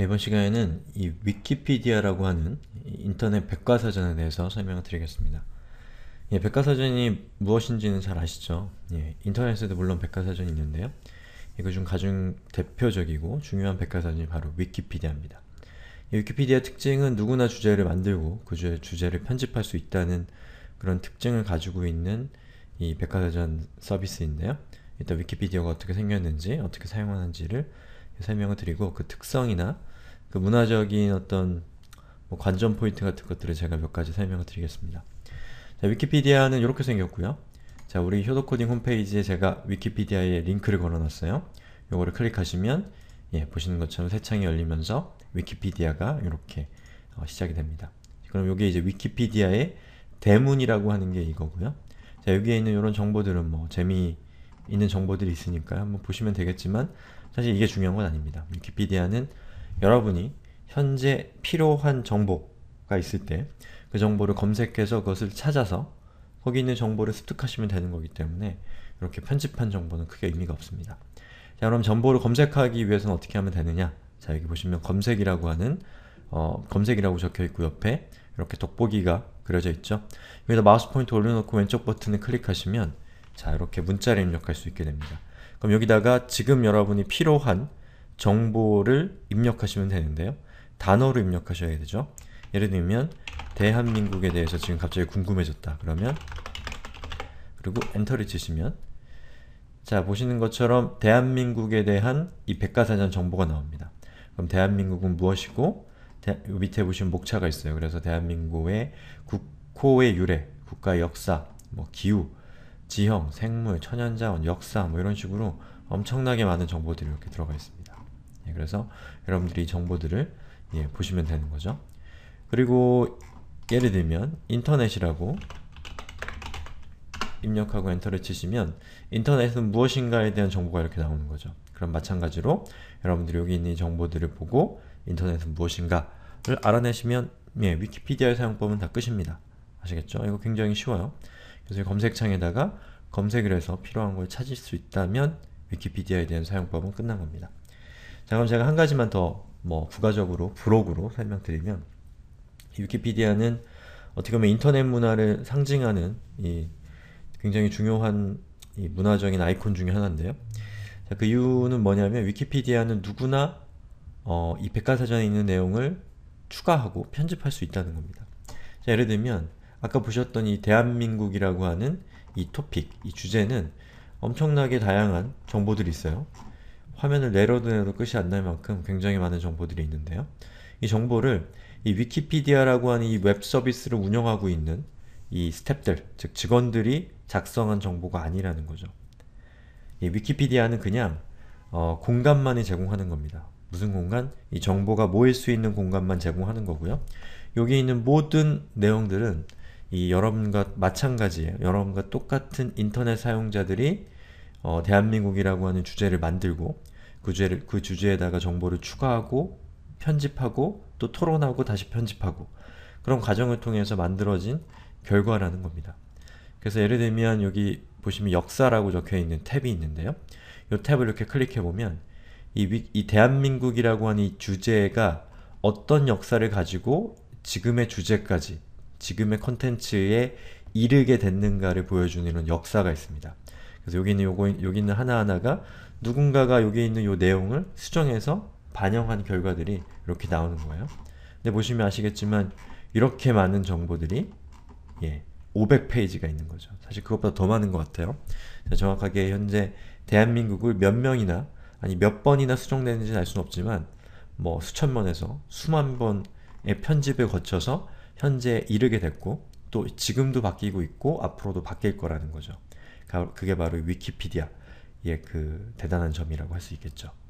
이번 시간에는 이 위키피디아라고 하는 인터넷 백과사전에 대해서 설명을 드리겠습니다. 예, 백과사전이 무엇인지는 잘 아시죠? 예, 인터넷에도 물론 백과사전이 있는데요. 이거 중 가장 대표적이고 중요한 백과사전이 바로 위키피디아입니다. 위키피디아 특징은 누구나 주제를 만들고 그 주제를 편집할 수 있다는 그런 특징을 가지고 있는 이 백과사전 서비스인데요. 일단 위키피디아가 어떻게 생겼는지, 어떻게 사용하는지를 설명을 드리고 그 특성이나 그 문화적인 어떤 뭐 관전 포인트 같은 것들을 제가 몇 가지 설명을 드리겠습니다. 자, 위키피디아는 이렇게 생겼고요. 자, 우리 효도코딩 홈페이지에 제가 위키피디아의 링크를 걸어놨어요. 요거를 클릭하시면 예, 보시는 것처럼 새 창이 열리면서 위키피디아가 이렇게 어, 시작이 됩니다. 그럼 요게 이제 위키피디아의 대문이라고 하는 게 이거고요. 자, 여기에 있는 이런 정보들은 뭐 재미있는 정보들이 있으니까 한번 보시면 되겠지만 사실 이게 중요한 건 아닙니다. 위키피디아는 여러분이 현재 필요한 정보가 있을 때 그 정보를 검색해서 그것을 찾아서 거기 있는 정보를 습득하시면 되는 거기 때문에 이렇게 편집한 정보는 크게 의미가 없습니다. 자 그럼 정보를 검색하기 위해서는 어떻게 하면 되느냐 자 여기 보시면 검색이라고 하는 어, 검색이라고 적혀있고 옆에 이렇게 돋보기가 그려져 있죠. 여기다 마우스 포인트 올려놓고 왼쪽 버튼을 클릭하시면 자 이렇게 문자를 입력할 수 있게 됩니다. 그럼 여기다가 지금 여러분이 필요한 정보를 입력하시면 되는데요. 단어로 입력하셔야 되죠. 예를 들면 대한민국에 대해서 지금 갑자기 궁금해졌다. 그러면 그리고 엔터를 치시면 자, 보시는 것처럼 대한민국에 대한 이 백과사전 정보가 나옵니다. 그럼 대한민국은 무엇이고 대, 밑에 보시면 목차가 있어요. 그래서 대한민국의 국호의 유래, 국가 역사, 뭐 기후, 지형, 생물, 천연자원, 역사 뭐 이런 식으로 엄청나게 많은 정보들이 이렇게 들어가 있습니다. 예, 그래서 여러분들이 정보들을 예, 보시면 되는 거죠. 그리고 예를 들면 인터넷이라고 입력하고 엔터를 치시면 인터넷은 무엇인가에 대한 정보가 이렇게 나오는 거죠. 그럼 마찬가지로 여러분들이 여기 있는 정보들을 보고 인터넷은 무엇인가를 알아내시면 예, 위키피디아의 사용법은 다 끝입니다. 아시겠죠? 이거 굉장히 쉬워요. 그래서 검색창에다가 검색을 해서 필요한 걸 찾을 수 있다면 위키피디아에 대한 사용법은 끝난 겁니다. 자 그럼 제가 한 가지만 더 뭐 부가적으로 브록으로 설명드리면 위키피디아는 어떻게 보면 인터넷 문화를 상징하는 이 굉장히 중요한 이 문화적인 아이콘 중의 하나인데요. 자, 그 이유는 뭐냐면 위키피디아는 누구나 어, 이 백과사전에 있는 내용을 추가하고 편집할 수 있다는 겁니다. 자, 예를 들면 아까 보셨던 이 대한민국이라고 하는 이 토픽, 이 주제는 엄청나게 다양한 정보들이 있어요. 화면을 내려도 내려도 끝이 안 날 만큼 굉장히 많은 정보들이 있는데요. 이 정보를 이 위키피디아라고 하는 이 웹 서비스를 운영하고 있는 이 스탭들, 즉 직원들이 작성한 정보가 아니라는 거죠. 이 위키피디아는 그냥 어, 공간만이 제공하는 겁니다. 무슨 공간? 이 정보가 모일 수 있는 공간만 제공하는 거고요. 여기 있는 모든 내용들은 이 여러분과 마찬가지예요. 여러분과 똑같은 인터넷 사용자들이 어, 대한민국이라고 하는 주제를 만들고 그, 주제를, 그 주제에다가 정보를 추가하고 편집하고 또 토론하고 다시 편집하고 그런 과정을 통해서 만들어진 결과라는 겁니다. 그래서 예를 들면 여기 보시면 역사라고 적혀있는 탭이 있는데요. 이 탭을 이렇게 클릭해보면 이, 위, 이 대한민국이라고 하는 이 주제가 어떤 역사를 가지고 지금의 주제까지 지금의 컨텐츠에 이르게 됐는가를 보여주는 역사가 있습니다. 그래서 여기 있는 여기 있는 하나하나가 누군가가 여기 있는 요 내용을 수정해서 반영한 결과들이 이렇게 나오는 거예요. 근데 보시면 아시겠지만 이렇게 많은 정보들이 예, 500페이지가 있는 거죠. 사실 그것보다 더 많은 것 같아요. 정확하게 현재 대한민국을 몇 명이나 아니 몇 번이나 수정되는지는 알 수는 없지만 뭐 수천 번에서 수만 번의 편집을 거쳐서 현재 에 이르게 됐고 또 지금도 바뀌고 있고 앞으로도 바뀔 거라는 거죠. 그게 바로 위키피디아의 그 대단한 점이라고 할 수 있겠죠.